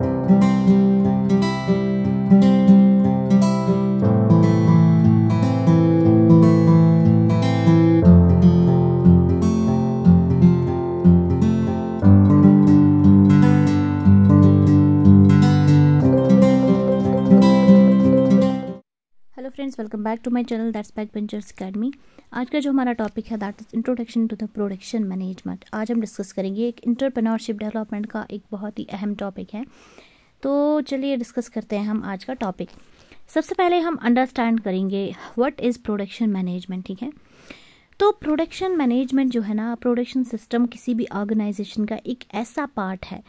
Thank you. Welcome back to my channel that's back benchers academy आज का जो हमारा टॉपिक है that is introduction to the production management आज हम डिस्कस करेंगे एक इंटरप्रेन्योरशिप डेवलपमेंट का एक बहुत ही अहम टॉपिक है तो चलिए डिस्कस करते हैं हम आज का टॉपिक सबसे पहले हम अंडरस्टैंड करेंगे व्हाट इज़ प्रोडक्शन मैनेजमेंट ठीक है तो प्रोडक्शन मैनेजमेंट जो है ना प्रोडक्शन सिस्टम किसी भी ऑर्गेनाइजेशन का एक ऐसा पार्ट है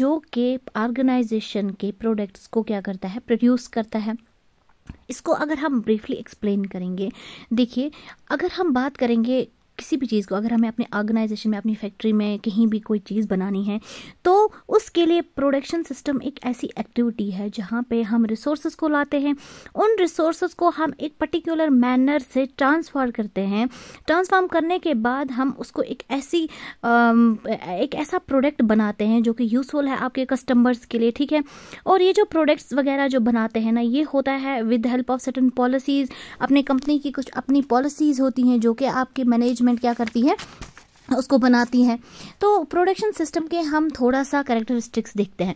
जो कि ऑर्गेनाइजेशन के प्रोडक्ट्स को क्या करता है प्रोड्यूस करता है इसको अगर हम ब्रीफली एक्सप्लेन करेंगे देखिए अगर हम बात करेंगे किसी भी चीज़ को अगर हमें अपने ऑर्गेनाइजेशन में अपनी फैक्ट्री में कहीं भी कोई चीज़ बनानी है तो उसके लिए प्रोडक्शन सिस्टम एक ऐसी एक्टिविटी है जहाँ पे हम रिसोर्स को लाते हैं उन रिसोर्स को हम एक पर्टिकुलर मैनर से ट्रांसफार करते हैं ट्रांसफॉर्म करने के बाद हम उसको एक ऐसी एक ऐसा प्रोडक्ट बनाते हैं जो कि यूज़फुल है आपके कस्टमर्स के लिए ठीक है और ये जो प्रोडक्ट्स वगैरह जो बनाते हैं ना ये होता है with help of certain policies अपने कंपनी की कुछ अपनी पॉलिसीज़ होती हैं जो कि आपके मैनेज मैनेजमेंट क्या करती है उसको बनाती है तो प्रोडक्शन सिस्टम के हम थोड़ा सा करेक्टरिस्टिक्स देखते हैं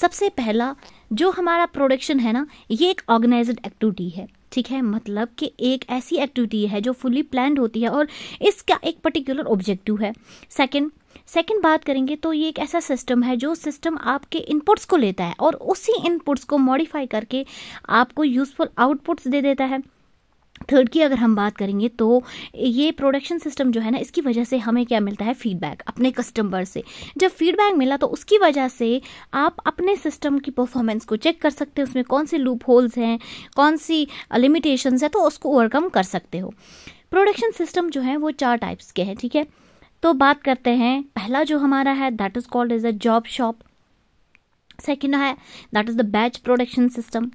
सबसे पहला जो हमारा प्रोडक्शन है ना ये एक ऑर्गेनाइज्ड एक्टिविटी है ठीक है मतलब कि एक ऐसी एक्टिविटी है जो फुली प्लान होती है और इसका एक पर्टिकुलर ऑब्जेक्टिव है सेकंड सेकंड बात करेंगे तो ये एक ऐसा सिस्टम है जो सिस्टम आपके इनपुट्स को लेता है और उसी इनपुट्स को मॉडिफाई करके आपको यूज़फुल आउटपुट्स दे देता है थर्ड की अगर हम बात करेंगे तो ये प्रोडक्शन सिस्टम जो है ना इसकी वजह से हमें क्या मिलता है फीडबैक अपने कस्टमर से जब फीडबैक मिला तो उसकी वजह से आप अपने सिस्टम की परफॉर्मेंस को चेक कर सकते हैं उसमें कौन से लूप होल्स हैं कौन सी लिमिटेशन है तो उसको ओवरकम कर सकते हो प्रोडक्शन सिस्टम जो है वो चार टाइप्स के हैं ठीक है तो बात करते हैं पहला जो हमारा है that is called as a job shop second है that is the batch production system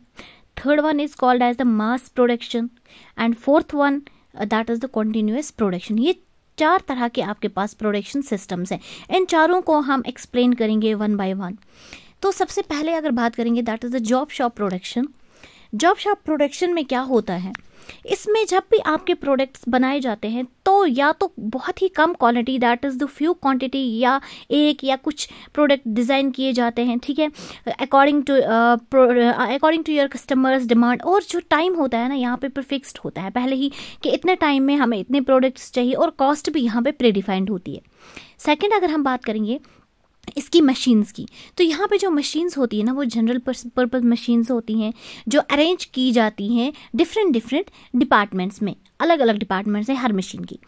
third one is called as the mass production and fourth one uh, that is the continuous production ye चार तरह के आपके पास production systems हैं इन चारों को हम explain करेंगे वन बाय वन तो सबसे पहले अगर बात करेंगे that is the job shop production job shop production में क्या होता है इसमें जब भी आपके प्रोडक्ट्स बनाए जाते हैं तो या तो बहुत ही कम quality that is the few quantity या एक या कुछ प्रोडक्ट डिज़ाइन किए जाते हैं ठीक है according to according to your customers demand और जो टाइम होता है ना यहाँ पे फिक्स्ड होता है पहले ही कि इतने टाइम में हमें इतने प्रोडक्ट्स चाहिए और कॉस्ट भी यहाँ पे प्रीडिफाइंड होती है सेकेंड अगर हम बात करेंगे इसकी मशीन्स की तो यहाँ पे जो मशीन्स होती है ना वो जनरल पर्पज़ मशीन्स होती हैं जो अरेंज की जाती हैं डिफरेंट डिफरेंट डिपार्टमेंट्स में अलग अलग डिपार्टमेंट्स हैं हर मशीन की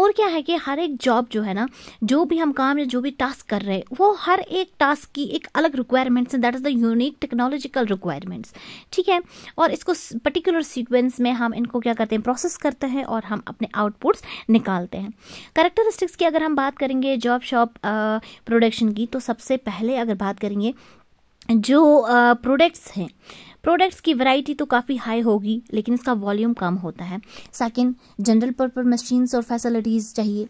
और क्या है कि हर एक जॉब जो है ना जो भी हम काम या जो भी टास्क कर रहे हैं वो हर एक टास्क की एक अलग रिक्वायरमेंट्स हैं that is the unique technological requirements ठीक है और इसको पर्टिकुलर सीक्वेंस में हम इनको क्या करते हैं प्रोसेस करते हैं और हम अपने आउटपुट्स निकालते हैं करेक्टरिस्टिक्स की अगर हम बात करेंगे जॉब शॉप प्रोडक्शन की तो सबसे पहले अगर बात करेंगे जो प्रोडक्ट्स हैं प्रोडक्ट्स की वैरायटी तो काफ़ी हाई होगी लेकिन इसका वॉल्यूम कम होता है सेकंड जनरल पर्पज मशीन्स और फैसिलिटीज़ चाहिए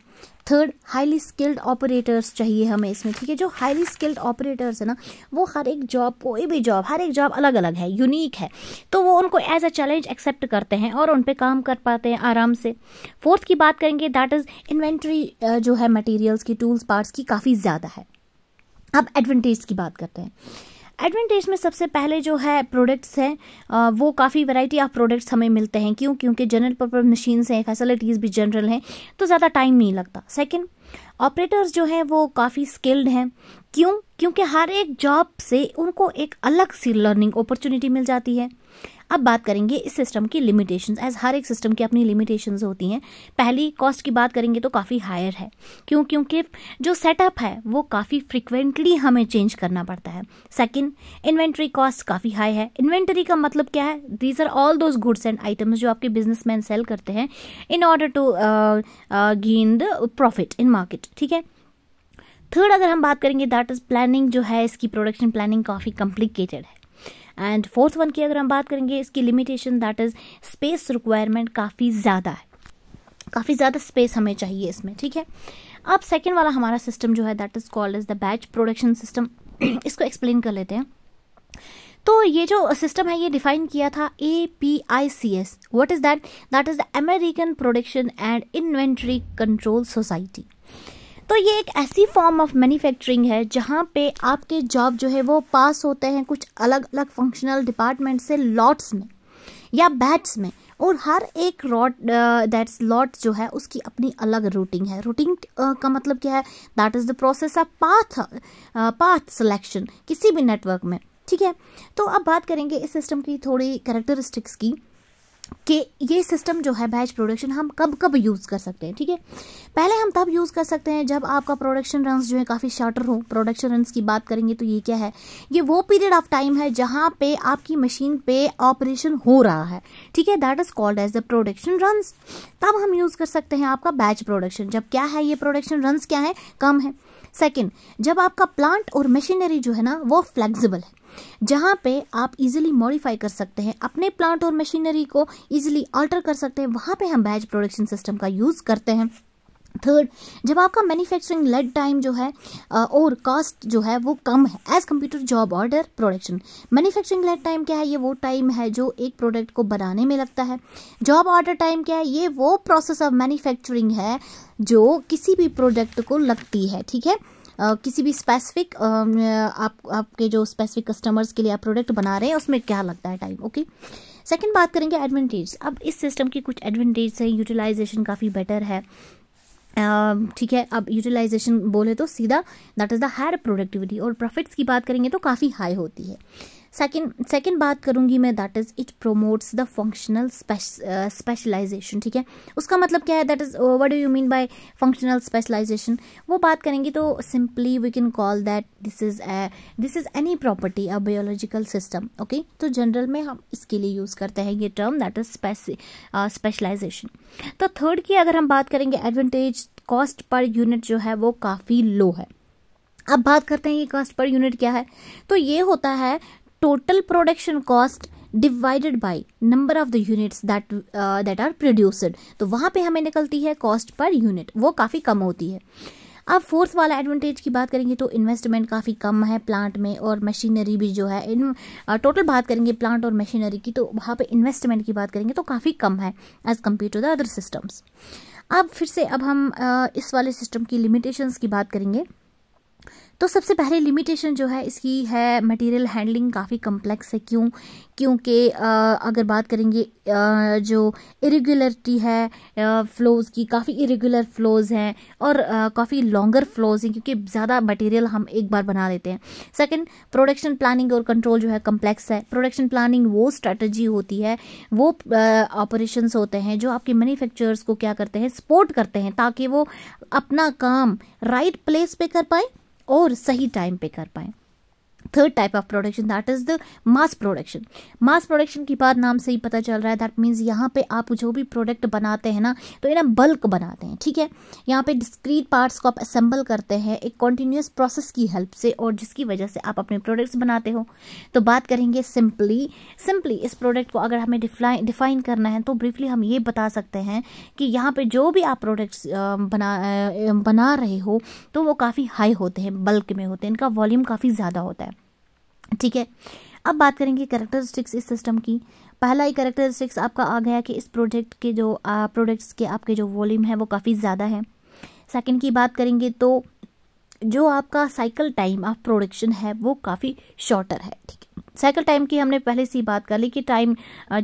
थर्ड हाईली स्किल्ड ऑपरेटर्स चाहिए हमें इसमें ठीक है जो हाईली स्किल्ड ऑपरेटर्स है ना वो हर एक जॉब कोई भी जॉब हर एक जॉब अलग अलग है यूनिक है तो वो उनको एज अ चैलेंज एक्सेप्ट करते हैं और उन पर काम कर पाते हैं आराम से फोर्थ की बात करेंगे दैट इज़ इन्वेंट्री जो है मटेरियल्स की टूल्स पार्ट्स की काफ़ी ज़्यादा है अब एडवांटेज की बात करते हैं एडवांटेज में सबसे पहले जो है प्रोडक्ट्स हैं वो काफ़ी वैरायटी ऑफ प्रोडक्ट्स हमें मिलते हैं क्यों क्योंकि जनरल पर्पज मशीन्स हैं फैसिलिटीज़ भी जनरल हैं तो ज़्यादा टाइम नहीं लगता सेकेंड ऑपरेटर्स जो हैं वो काफ़ी स्किल्ड हैं क्यों क्योंकि हर एक जॉब से उनको एक अलग सी लर्निंग अपॉर्चुनिटी मिल जाती है अब बात करेंगे इस सिस्टम की लिमिटेशंस एज हर एक सिस्टम की अपनी लिमिटेशंस होती हैं पहली कॉस्ट की बात करेंगे तो काफ़ी हायर है क्यों क्योंकि जो सेटअप है वो काफ़ी फ्रिक्वेंटली हमें चेंज करना पड़ता है सेकंड इन्वेंट्री कॉस्ट काफ़ी हाई है इन्वेंट्री का मतलब क्या है these are all those goods and items जो आपके मैन सेल करते हैं in order to gain the profit in market ठीक है थर्ड अगर हम बात करेंगे दैट इज़ प्लानिंग जो है इसकी प्रोडक्शन प्लानिंग काफ़ी कॉम्प्लिकेटेड है एंड फोर्थ वन की अगर हम बात करेंगे इसकी limitation that is space requirement काफ़ी ज़्यादा है काफ़ी ज़्यादा स्पेस हमें चाहिए इसमें ठीक है अब सेकेंड वाला हमारा सिस्टम जो है that is called is the batch production system इसको एक्सप्लेन कर लेते हैं तो ये जो सिस्टम है ये डिफाइन किया था A P I C S what is that that is the American production and inventory control society तो ये एक ऐसी फॉर्म ऑफ मैन्युफैक्चरिंग है जहाँ पे आपके जॉब जो है वो पास होते हैं कुछ अलग अलग फंक्शनल डिपार्टमेंट से लॉट्स में या बैट्स में और हर एक रॉट दैट्स लॉट जो है उसकी अपनी अलग रूटिंग है रूटिंग uh, का मतलब क्या है that is the process of path path selection किसी भी नेटवर्क में ठीक है तो अब बात करेंगे इस सिस्टम की थोड़ी करेक्टरिस्टिक्स की कि ये सिस्टम जो है बैच प्रोडक्शन हम कब कब यूज़ कर सकते हैं ठीक है पहले हम तब यूज़ कर सकते हैं जब आपका प्रोडक्शन रन जो है काफ़ी शार्टर हो प्रोडक्शन रन की बात करेंगे तो ये क्या है ये वो पीरियड ऑफ टाइम है जहाँ पे आपकी मशीन पे ऑपरेशन हो रहा है ठीक है that is called as the production run तब हम यूज़ कर सकते हैं आपका बैच प्रोडक्शन जब क्या है ये प्रोडक्शन रन क्या है कम है सेकेंड जब आपका प्लांट और मशीनरी जो है ना वो फ्लेक्सिबल है जहाँ पे आप इजीली मॉडिफाई कर सकते हैं अपने प्लांट और मशीनरी को इजीली अल्टर कर सकते हैं वहाँ पे हम बैच प्रोडक्शन सिस्टम का यूज़ करते हैं थर्ड जब आपका मैन्युफैक्चरिंग लेड टाइम जो है और कॉस्ट जो है वो कम है as to job order production manufacturing lead time क्या है ये वो टाइम है जो एक प्रोडक्ट को बनाने में लगता है जॉब ऑर्डर टाइम क्या है ये वो प्रोसेस ऑफ मैन्युफैक्चरिंग है जो किसी भी प्रोडक्ट को लगती है ठीक है किसी भी स्पेसिफिक आप आपके जो स्पेसिफिक कस्टमर्स के लिए आप प्रोडक्ट बना रहे हैं उसमें क्या लगता है टाइम ओके सेकंड बात करेंगे एडवांटेज अब इस सिस्टम की कुछ एडवांटेज है यूटिलाइजेशन काफ़ी बेटर है ठीक है अब यूटिलाइजेशन बोले तो सीधा that is the higher productivity और प्रॉफिट्स की बात करेंगे तो काफ़ी हाई होती है सेकंड सेकंड बात करूँगी मैं that is it promotes the functional specialization ठीक है उसका मतलब क्या है that is what do you mean by functional specialization वो बात करेंगी तो simply we can call that this is this is any property a biological system okay तो जनरल में हम इसके लिए यूज़ करते हैं ये टर्म दैट इज़ स्पेशलाइजेशन तो थर्ड की अगर हम बात करेंगे एडवांटेज कॉस्ट पर यूनिट जो है वो काफ़ी लो है अब बात करते हैं ये कॉस्ट पर यूनिट क्या है तो ये होता है total production cost divided by number of the units that that are produced तो वहाँ पर हमें निकलती है कॉस्ट पर यूनिट वो काफ़ी कम होती है अब फोर्थ वाला एडवांटेज की बात करेंगे तो इन्वेस्टमेंट काफ़ी कम है प्लांट में और मशीनरी भी जो है इन टोटल uh, बात करेंगे प्लांट और मशीनरी की तो वहाँ पे इन्वेस्टमेंट की बात करेंगे तो काफ़ी कम है as compared to the other systems अब फिर से अब हम uh, इस वाले सिस्टम की लिमिटेशंस की बात करेंगे तो सबसे पहले लिमिटेशन जो है इसकी है मटेरियल हैंडलिंग काफ़ी कम्प्लेक्स है क्यों क्योंकि अगर बात करेंगे जो इरेगुलरिटी है फ्लोज़ की काफ़ी इरेगुलर फ्लोज़ हैं और काफ़ी लॉन्गर फ्लोज़ हैं क्योंकि ज़्यादा मटेरियल हम एक बार बना देते हैं सेकंड प्रोडक्शन प्लानिंग और कंट्रोल जो है कम्प्लेक्स है प्रोडक्शन प्लानिंग वो स्ट्रेटजी होती है वो ऑपरेशन होते हैं जो आपके मैन्युफैक्चरर्स को क्या करते हैं सपोर्ट करते हैं ताकि वो अपना काम राइट प्लेस पर कर पाए और सही टाइम पे कर पाएँ third type of production that is the mass production mass production की बात नाम से ही पता चल रहा है दैट मीन्स यहाँ पे आप जो भी प्रोडक्ट बनाते हैं ना तो इन्हें बल्क बनाते हैं ठीक है यहाँ पे डिस्क्रीट पार्ट्स को आप असेंबल करते हैं एक कॉन्टिन्यूस प्रोसेस की हेल्प से और जिसकी वजह से आप अपने प्रोडक्ट्स बनाते हो तो बात करेंगे सिंपली सिंपली इस प्रोडक्ट को अगर हमें डिफाइन करना है तो ब्रीफली हम ये बता सकते हैं कि यहाँ पे जो भी आप प्रोडक्ट्स बना बना रहे हो तो वो काफ़ी हाई होते हैं बल्क में होते हैं इनका वॉल्यूम काफ़ी ज़्यादा होता है ठीक है अब बात करेंगे करेक्टरिस्टिक्स इस सिस्टम की पहला ही करेक्टरिस्टिक्स आपका आ गया कि इस प्रोजेक्ट के जो प्रोडक्ट्स के आपके जो वॉल्यूम है वो काफ़ी ज़्यादा है सेकंड की बात करेंगे तो जो आपका साइकिल टाइम ऑफ प्रोडक्शन है वो काफ़ी शॉर्टर है ठीक है साइकिल टाइम की हमने पहले से ही बात कर ली कि टाइम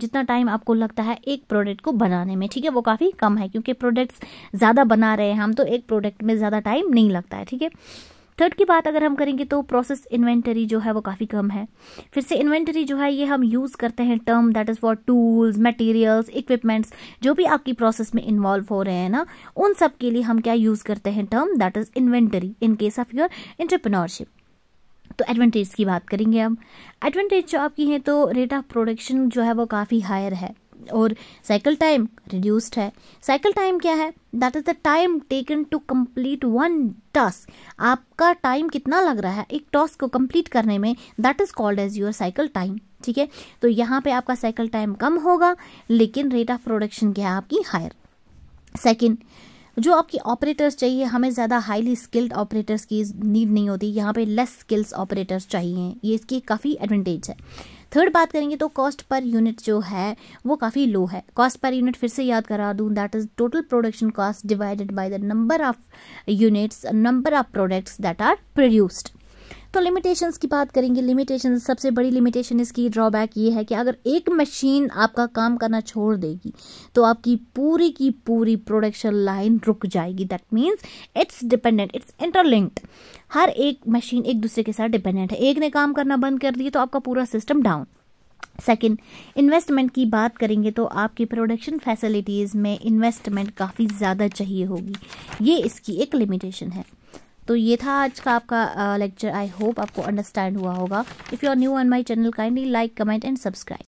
जितना टाइम आपको लगता है एक प्रोडक्ट को बनाने में ठीक है वो काफ़ी कम है क्योंकि प्रोडक्ट्स ज़्यादा बना रहे हैं हम तो एक प्रोडक्ट में ज़्यादा टाइम नहीं लगता है ठीक है थर्ड की बात अगर हम करेंगे तो प्रोसेस इन्वेंटरी जो है वो काफ़ी कम है फिर से इन्वेंटरी जो है ये हम यूज़ करते हैं term that is for tools materials equipments जो भी आपकी प्रोसेस में इन्वॉल्व हो रहे हैं ना उन सब के लिए हम क्या यूज़ करते हैं term that is inventory in case of your entrepreneurship तो एडवांटेज की बात करेंगे हम एडवांटेज जो आपकी है तो रेट ऑफ प्रोडक्शन जो है वो काफ़ी हायर है और साइकिल टाइम रिड्यूस्ड है साइकिल टाइम क्या है that is the time taken to complete one task आपका टाइम कितना लग रहा है एक टास्क को कम्प्लीट करने में that is called as your cycle time ठीक है तो यहाँ पे आपका साइकिल टाइम कम होगा लेकिन रेट ऑफ प्रोडक्शन क्या है आपकी हायर सेकेंड जो आपकी ऑपरेटर्स चाहिए हमें ज़्यादा हाईली स्किल्ड ऑपरेटर्स की नीड नहीं होती यहाँ पे लेस स्किल्स ऑपरेटर्स चाहिए ये इसकी काफ़ी एडवांटेज है थर्ड बात करेंगे तो कॉस्ट पर यूनिट जो है वो काफ़ी लो है कॉस्ट पर यूनिट फिर से याद करा दूँ that is total production cost divided by the number of units number of products that are produced तो लिमिटेशंस की बात करेंगे लिमिटेशन सबसे बड़ी लिमिटेशन इसकी ड्रॉबैक ये है कि अगर एक मशीन आपका काम करना छोड़ देगी तो आपकी पूरी की पूरी प्रोडक्शन लाइन रुक जाएगी that means it's dependent it's interlinked हर एक मशीन एक दूसरे के साथ डिपेंडेंट है एक ने काम करना बंद कर दिया तो आपका पूरा सिस्टम डाउन सेकेंड इन्वेस्टमेंट की बात करेंगे तो आपकी प्रोडक्शन फैसिलिटीज़ में इन्वेस्टमेंट काफ़ी ज़्यादा चाहिए होगी ये इसकी एक लिमिटेशन है तो ये था आज का आपका लेक्चर आई होप आपको अंडरस्टैंड हुआ होगा if you are new on my channel kindly like comment and subscribe